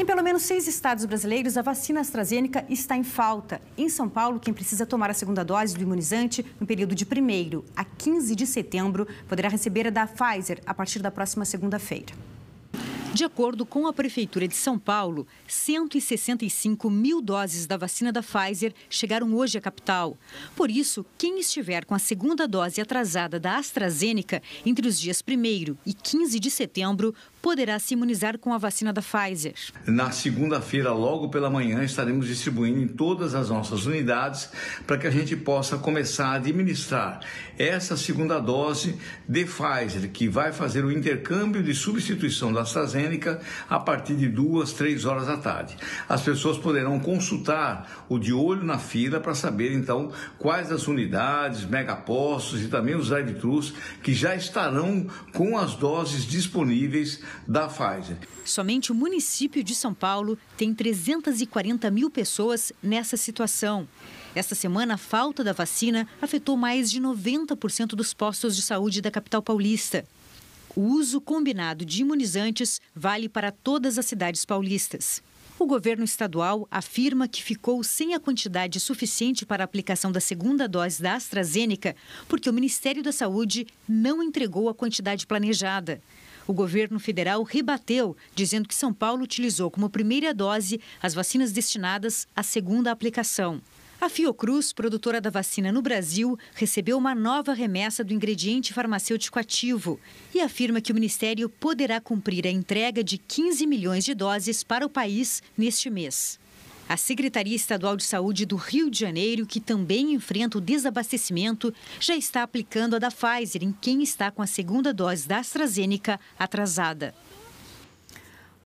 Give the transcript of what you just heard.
Em pelo menos seis estados brasileiros, a vacina AstraZeneca está em falta. Em São Paulo, quem precisa tomar a segunda dose do imunizante no período de 1 a 15 de setembro poderá receber a da Pfizer a partir da próxima segunda-feira. De acordo com a Prefeitura de São Paulo, 165 mil doses da vacina da Pfizer chegaram hoje à capital. Por isso, quem estiver com a segunda dose atrasada da AstraZeneca entre os dias 1 e 15 de setembro poderá se imunizar com a vacina da Pfizer. Na segunda-feira, logo pela manhã, estaremos distribuindo em todas as nossas unidades para que a gente possa começar a administrar essa segunda dose de Pfizer, que vai fazer o intercâmbio de substituição da AstraZeneca a partir de duas, três horas da tarde. As pessoas poderão consultar o de olho na fila para saber então quais as unidades, megapostos e também os drive-thrus que já estarão com as doses disponíveis da Pfizer. Somente o município de São Paulo tem 340 mil pessoas nessa situação. Esta semana, a falta da vacina afetou mais de 90% dos postos de saúde da capital paulista. O uso combinado de imunizantes vale para todas as cidades paulistas. O governo estadual afirma que ficou sem a quantidade suficiente para a aplicação da segunda dose da AstraZeneca porque o Ministério da Saúde não entregou a quantidade planejada. O governo federal rebateu, dizendo que São Paulo utilizou como primeira dose as vacinas destinadas à segunda aplicação. A Fiocruz, produtora da vacina no Brasil, recebeu uma nova remessa do ingrediente farmacêutico ativo e afirma que o Ministério poderá cumprir a entrega de 15 milhões de doses para o país neste mês. A Secretaria Estadual de Saúde do Rio de Janeiro, que também enfrenta o desabastecimento, já está aplicando a da Pfizer em quem está com a segunda dose da AstraZeneca atrasada.